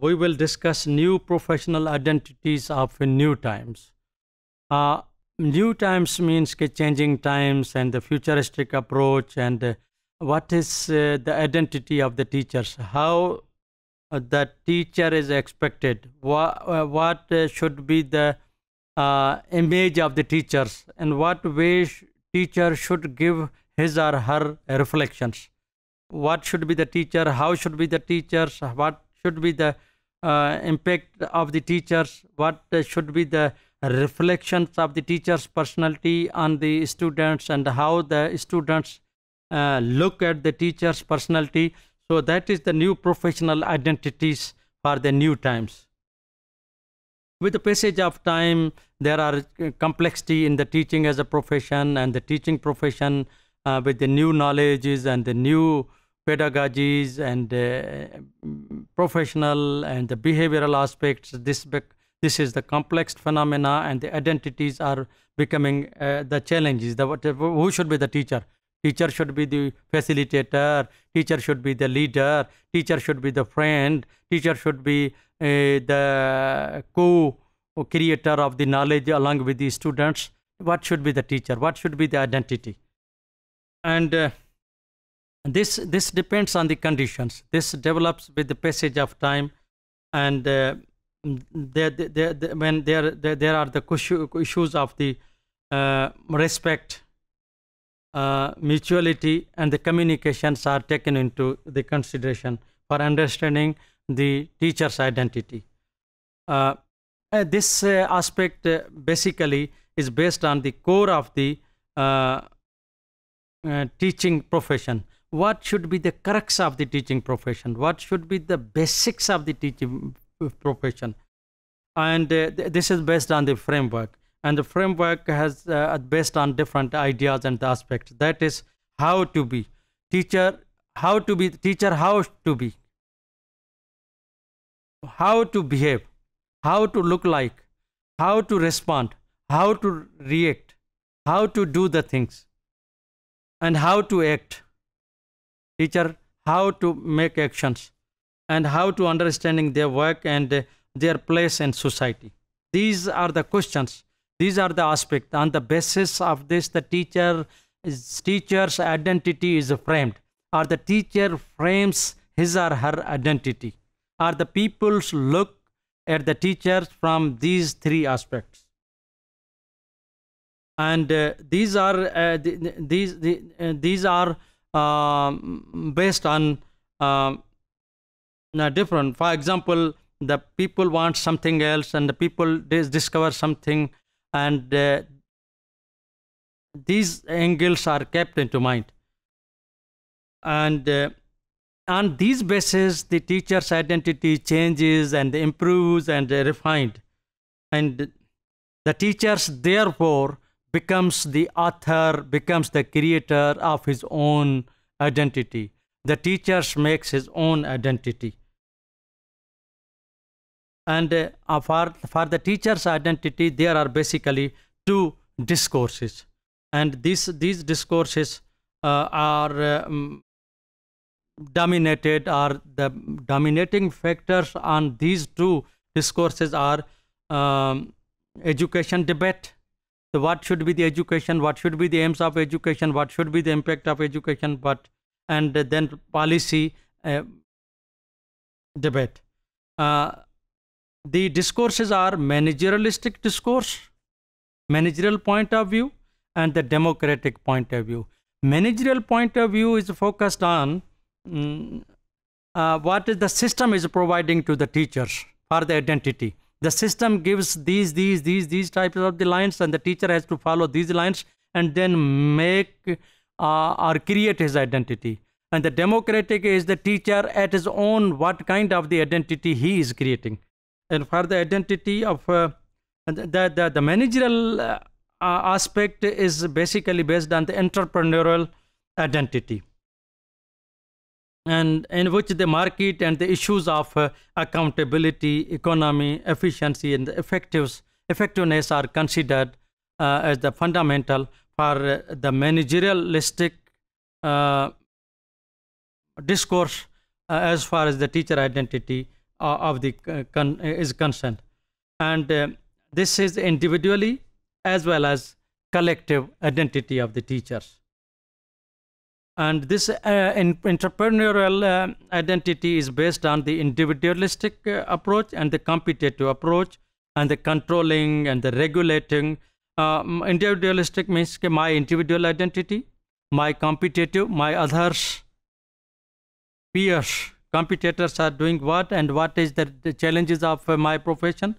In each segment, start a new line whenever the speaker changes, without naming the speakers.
we will discuss new professional identities of new times. Uh, new times means changing times and the futuristic approach and uh, what is uh, the identity of the teachers, how uh, the teacher is expected, uh, what, what should be the image of the teachers and what way sh teacher should give his or her reflections. What should be the teacher, how should be the teachers, what should be the uh, impact of the teachers what should be the reflections of the teacher's personality on the students and how the students uh, look at the teacher's personality. So that is the new professional identities for the new times. With the passage of time, there are uh, complexity in the teaching as a profession and the teaching profession uh, with the new knowledges and the new pedagogies and uh, professional and the behavioral aspects. This this is the complex phenomena and the identities are becoming uh, the challenges. The who should be the teacher? Teacher should be the facilitator. Teacher should be the leader. Teacher should be the friend. Teacher should be uh, the co-creator of the knowledge along with the students. What should be the teacher? What should be the identity? And uh, this this depends on the conditions this develops with the passage of time and uh, there, there, there, when there, there there are the issues of the uh, respect uh, mutuality and the communications are taken into the consideration for understanding the teacher's identity uh, uh, this uh, aspect basically is based on the core of the teaching profession what should be the crux of the teaching profession what should be the basics of the teaching uh, profession and uh, th this is based on the framework and the framework has uh, based on different ideas and aspects that is how to be teacher how to be teacher how to be how to behave how to look like how to respond how to react how to do the things and how to act teacher how to make actions and how to understanding their work and their place in society. These are the questions. These are the aspects. On the basis of this, the teacher is, teacher's identity is framed, or the teacher frames his or her identity, Are the people's look at the teachers from these three aspects. And uh, these are uh, th th these th uh, these are um, based on um, different. For example, the people want something else, and the people discover something, and uh, these angles are kept into mind. And uh, on these bases, the teacher's identity changes and improves and uh, refined. And the teachers, therefore, becomes the author, becomes the creator of his own identity. The teacher makes his own identity. And uh, for, for the teacher's identity, there are basically two discourses. And this, these discourses uh, are um, dominated, are the dominating factors on these two discourses are um, education debate so what should be the education? What should be the aims of education? What should be the impact of education? But and then policy uh, debate. Uh, the discourses are managerialistic discourse, managerial point of view, and the democratic point of view. Managerial point of view is focused on um, uh, what is the system is providing to the teachers for the identity the system gives these these these these types of the lines and the teacher has to follow these lines and then make uh, or create his identity and the democratic is the teacher at his own what kind of the identity he is creating and for the identity of uh, the, the, the managerial uh, aspect is basically based on the entrepreneurial identity and in which the market and the issues of uh, accountability, economy, efficiency, and effectiveness are considered uh, as the fundamental for uh, the managerialistic uh, discourse uh, as far as the teacher identity uh, of the con is concerned. And this is individually as well as collective identity of the teachers. And this uh, entrepreneurial uh, identity is based on the individualistic uh, approach and the competitive approach and the controlling and the regulating. Um, individualistic means my individual identity, my competitive, my others, peers, competitors are doing what and what is the, the challenges of my profession,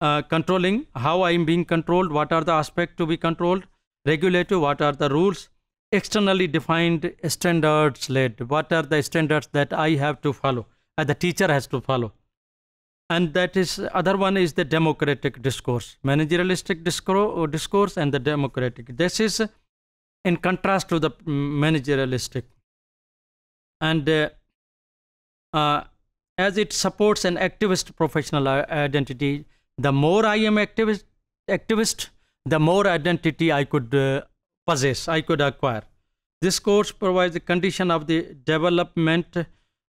uh, controlling, how I am being controlled, what are the aspects to be controlled, regulative, what are the rules, externally defined standards led. What are the standards that I have to follow, and uh, the teacher has to follow? And that is other one is the democratic discourse, managerialistic uh, discourse, and the democratic. This is in contrast to the managerialistic, and uh, uh, as it supports an activist professional uh, identity. The more I am activist, activist, the more identity I could uh, possess, I could acquire. This course provides the condition of the development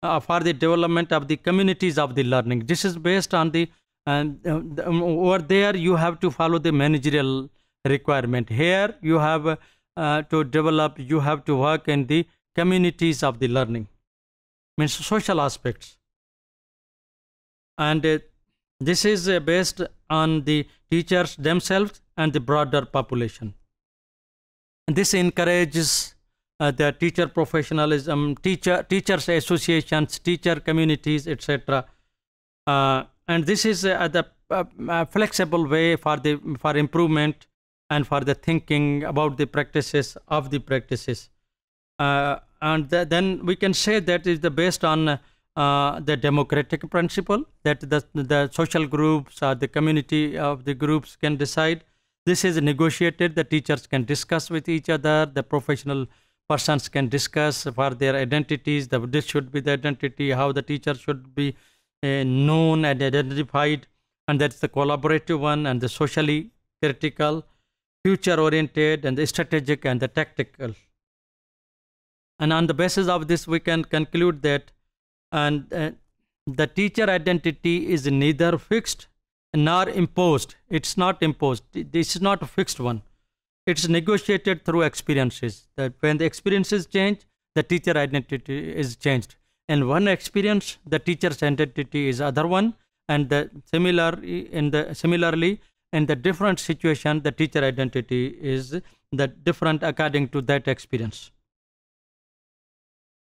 uh, for the development of the communities of the learning. This is based on the uh, um, over there you have to follow the managerial requirement. Here you have uh, to develop, you have to work in the communities of the learning, means social aspects. And uh, this is uh, based on the teachers themselves and the broader population. This encourages uh, the teacher professionalism, teacher teachers associations, teacher communities, etc. Uh, and this is uh, the uh, uh, flexible way for the for improvement and for the thinking about the practices of the practices. Uh, and th then we can say that is the based on the democratic principle that the, the social groups or the community of the groups can decide this is negotiated. The teachers can discuss with each other. The professional persons can discuss for their identities. The, this should be the identity, how the teacher should be uh, known and identified. And that's the collaborative one and the socially critical, future oriented, and the strategic and the tactical. And on the basis of this, we can conclude that and uh, the teacher identity is neither fixed nor imposed. It's not imposed. This is not a fixed one. It's negotiated through experiences. That when the experiences change, the teacher identity is changed. And one experience, the teacher's identity is other one, and the similar in the similarly in the different situation, the teacher identity is the different according to that experience.